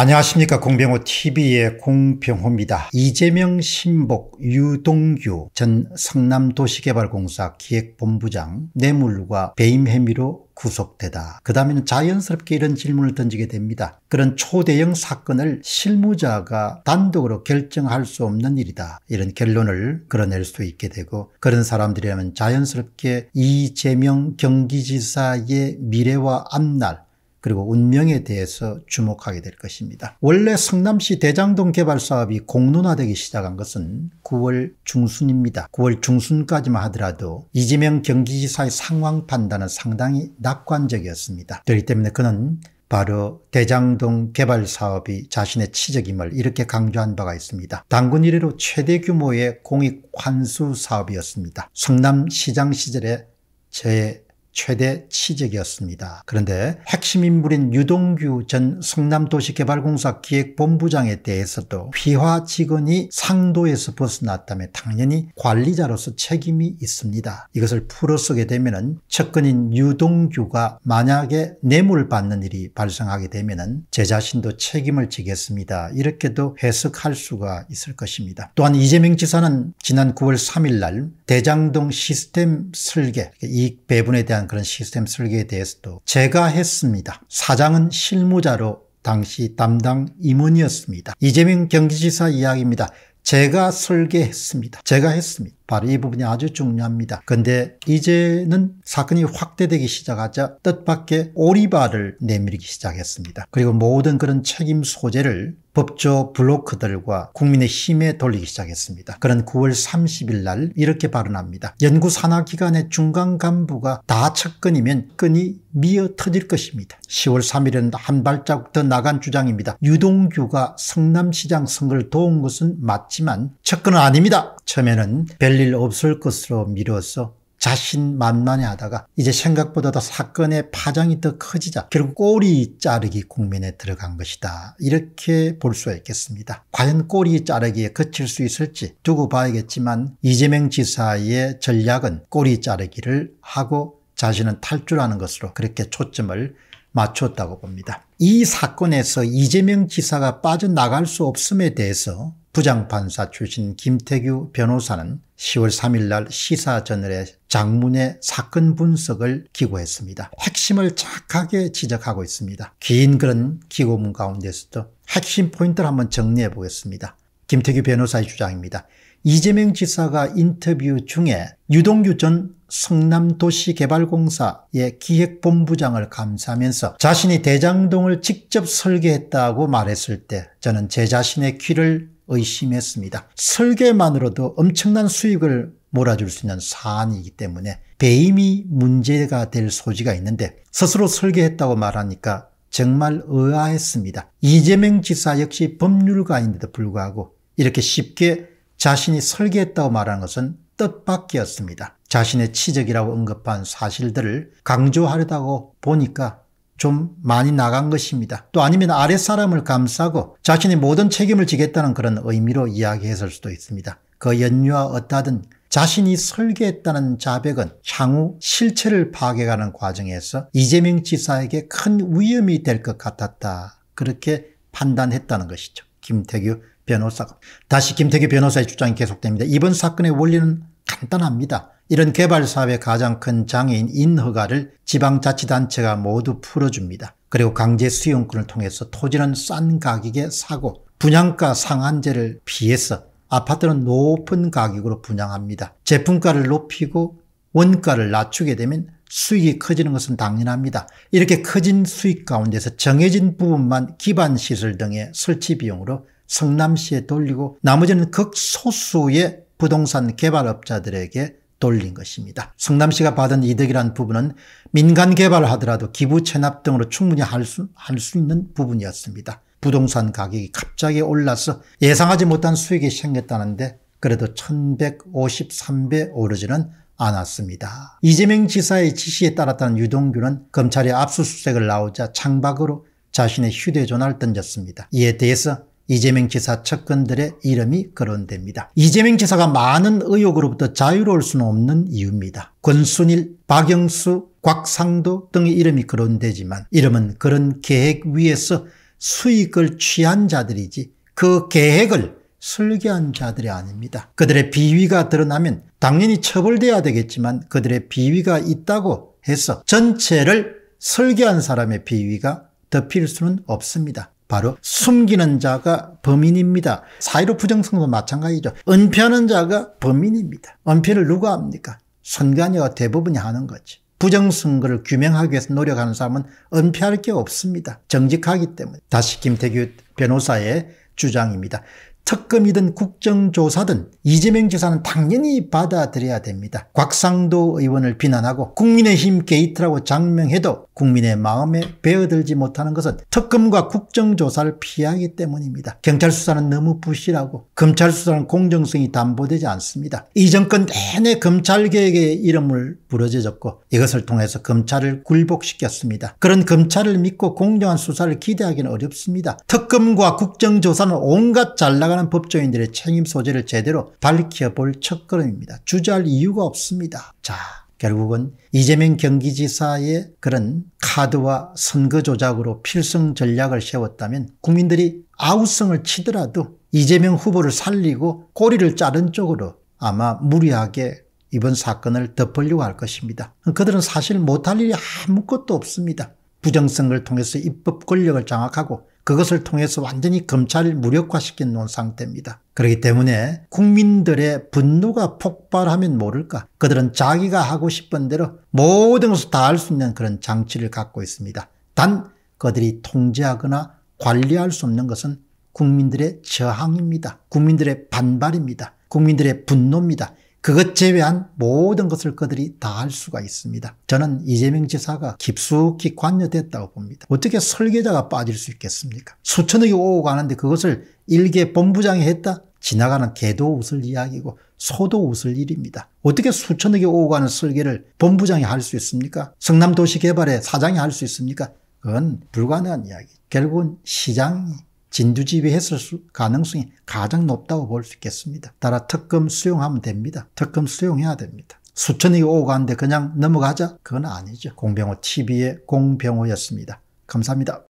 안녕하십니까 공병호 tv의 공병호입니다. 이재명 신복 유동규 전 성남도시개발공사 기획본부장 뇌물과 배임 혐의로 구속되다. 그 다음에는 자연스럽게 이런 질문을 던지게 됩니다. 그런 초대형 사건을 실무자가 단독으로 결정할 수 없는 일이다. 이런 결론을 끌어낼 수 있게 되고 그런 사람들이라면 자연스럽게 이재명 경기지사의 미래와 앞날 그리고 운명에 대해서 주목하게 될 것입니다. 원래 성남시 대장동 개발 사업이 공론화되기 시작한 것은 9월 중순입니다. 9월 중순까지만 하더라도 이재명 경기지사의 상황 판단은 상당히 낙관적이었습니다. 그렇기 때문에 그는 바로 대장동 개발 사업이 자신의 치적임을 이렇게 강조한 바가 있습니다. 당군 이래로 최대 규모의 공익 환수 사업이었습니다. 성남시장 시절에 제 최대 치적이었습니다. 그런데 핵심 인물인 유동규 전 성남도시개발공사 기획본부장에 대해서도 휘화 직원이 상도에서 벗어났다며 당연히 관리자로서 책임이 있습니다. 이것을 풀어쓰게 되면 측근인 유동규가 만약에 뇌물 받는 일이 발생하게 되면 제 자신도 책임을 지겠습니다. 이렇게도 해석할 수가 있을 것입니다. 또한 이재명 지사는 지난 9월 3일 날 대장동 시스템 설계, 이익 배분에 대한 그런 시스템 설계에 대해서도 제가 했습니다. 사장은 실무자로 당시 담당 임원이었습니다. 이재명 경기지사 이야기입니다. 제가 설계했습니다. 제가 했습니다. 바로 이 부분이 아주 중요합니다. 근데 이제는 사건이 확대되기 시작하자 뜻밖의 오리발을 내밀기 시작했습니다. 그리고 모든 그런 책임 소재를 법조 블로크들과 국민의 힘에 돌리기 시작했습니다. 그런 9월 30일 날 이렇게 발언합니다. 연구 산하 기관의 중간 간부가 다 측근이면 끈이 미어 터질 것입니다. 10월 3일은 한 발자국 더 나간 주장입니다. 유동규가 성남시장 선거를 도운 것은 맞지만 측근은 아닙니다. 처음에는 벨 별일 없을 것으로 미뤄서 자신만만해 하다가 이제 생각보다도 사건의 파장이 더 커지자 결국 꼬리 자르기 국면에 들어간 것이다. 이렇게 볼 수가 있겠습니다. 과연 꼬리 자르기에 그칠 수 있을지 두고 봐야겠지만 이재명 지사의 전략은 꼬리 자르기를 하고 자신은 탈출하는 것으로 그렇게 초점을 맞췄다고 봅니다. 이 사건에서 이재명 지사가 빠져나갈 수 없음에 대해서 부장판사 출신 김태규 변호사는 10월 3일 날 시사저널에 장문의 사건 분석을 기고했습니다. 핵심을 착하게 지적하고 있습니다. 긴 그런 기고문 가운데서도 핵심 포인트를 한번 정리해 보겠습니다. 김태규 변호사의 주장입니다. 이재명 지사가 인터뷰 중에 유동규 전 성남도시개발공사의 기획본부장을 감사하면서 자신이 대장동을 직접 설계했다고 말했을 때 저는 제 자신의 귀를 의심했습니다. 설계만으로도 엄청난 수익을 몰아줄 수 있는 사안이기 때문에 배임이 문제가 될 소지가 있는데 스스로 설계했다고 말하니까 정말 의아했습니다. 이재명 지사 역시 법률가인데도 불구하고 이렇게 쉽게 자신이 설계했다고 말하는 것은 뜻밖이었습니다. 자신의 치적이라고 언급한 사실들을 강조하려다고 보니까 좀 많이 나간 것입니다. 또 아니면 아랫사람을 감싸고 자신의 모든 책임을 지겠다는 그런 의미로 이야기했을 수도 있습니다. 그 연유와 어따든 자신이 설계했다는 자백은 향후 실체를 파괴하는 과정에서 이재명 지사에게 큰 위험이 될 것 같았다. 그렇게 판단했다는 것이죠. 김태규 변호사. 가 다시 김태규 변호사의 주장이 계속됩니다. 이번 사건의 원리는 간단합니다. 이런 개발사업의 가장 큰 장애인 인허가를 지방자치단체가 모두 풀어줍니다. 그리고 강제 수용권을 통해서 토지는 싼 가격에 사고 분양가 상한제를 피해서 아파트는 높은 가격으로 분양합니다. 제품가를 높이고 원가를 낮추게 되면 수익이 커지는 것은 당연합니다. 이렇게 커진 수익 가운데서 정해진 부분만 기반시설 등의 설치 비용으로 성남시에 돌리고 나머지는 극소수의 부동산 개발업자들에게 돌린 것입니다. 성남시가 받은 이득이란 부분은 민간 개발을 하더라도 기부 체납 등으로 충분히 할 수 할 수 있는 부분이었습니다. 부동산 가격이 갑자기 올라서 예상하지 못한 수익이 생겼다는데 그래도 1153배 오르지는 않았습니다. 이재명 지사의 지시에 따랐다는 유동규는 검찰의 압수수색을 나오자 창밖으로 자신의 휴대전화를 던졌습니다. 이에 대해서 이재명 지사 측근들의 이름이 거론됩니다. 이재명 지사가 많은 의혹으로부터 자유로울 수는 없는 이유입니다. 권순일, 박영수, 곽상도 등의 이름이 거론되지만 이름은 그런 계획 위에서 수익을 취한 자들이지 그 계획을 설계한 자들이 아닙니다. 그들의 비위가 드러나면 당연히 처벌돼야 되겠지만 그들의 비위가 있다고 해서 전체를 설계한 사람의 비위가 덮일 수는 없습니다. 바로 숨기는 자가 범인입니다. 사이로 부정성도 마찬가지죠. 은폐하는 자가 범인입니다. 은폐를 누가 합니까? 선관위가 대부분이 하는 거지. 부정선거를 규명하기 위해서 노력하는 사람은 은폐할 게 없습니다. 정직하기 때문에. 다시 김태규 변호사의 주장입니다. 특검이든 국정조사든 이재명 지사는 당연히 받아들여야 됩니다. 곽상도 의원을 비난하고 국민의힘 게이트라고 장명해도 국민의 마음에 베어들지 못하는 것은 특검과 국정조사를 피하기 때문입니다. 경찰 수사는 너무 부실하고 검찰 수사는 공정성이 담보되지 않습니다. 이 정권 내내 검찰개혁의 이름을 부러져졌고 이것을 통해서 검찰을 굴복시켰습니다. 그런 검찰을 믿고 공정한 수사를 기대하기는 어렵습니다. 특검과 국정조사는 온갖 잘나가는 비판한 법조인들의 책임 소재를 제대로 밝혀볼 첫걸음입니다. 주저할 이유가 없습니다. 자, 결국은 이재명 경기지사의 그런 카드와 선거 조작으로 필승 전략을 세웠다면 국민들이 아우성을 치더라도 이재명 후보를 살리고 꼬리를 자른 쪽으로 아마 무리하게 이번 사건을 덮으려고 할 것입니다. 그들은 사실 못할 일이 아무것도 없습니다. 부정성을 통해서 입법 권력을 장악하고 그것을 통해서 완전히 검찰을 무력화시킨 놓은 상태입니다. 그렇기 때문에 국민들의 분노가 폭발하면 모를까 그들은 자기가 하고 싶은 대로 모든 것을 다 할 수 있는 그런 장치를 갖고 있습니다. 단 그들이 통제하거나 관리할 수 없는 것은 국민들의 저항입니다. 국민들의 반발입니다. 국민들의 분노입니다. 그것 제외한 모든 것을 그들이 다 할 수가 있습니다. 저는 이재명 지사가 깊숙이 관여됐다고 봅니다. 어떻게 설계자가 빠질 수 있겠습니까? 수천억이 오고 가는데 그것을 일개 본부장이 했다? 지나가는 개도 웃을 이야기고 소도 웃을 일입니다. 어떻게 수천억이 오고 가는 설계를 본부장이 할 수 있습니까? 성남도시개발의 사장이 할 수 있습니까? 그건 불가능한 이야기. 결국은 시장이 진두지휘했을 가능성이 가장 높다고 볼 수 있겠습니다. 따라 특검 수용하면 됩니다. 특검 수용해야 됩니다. 수천이 오고 가는데 그냥 넘어가자? 그건 아니죠. 공병호 TV의 공병호였습니다. 감사합니다.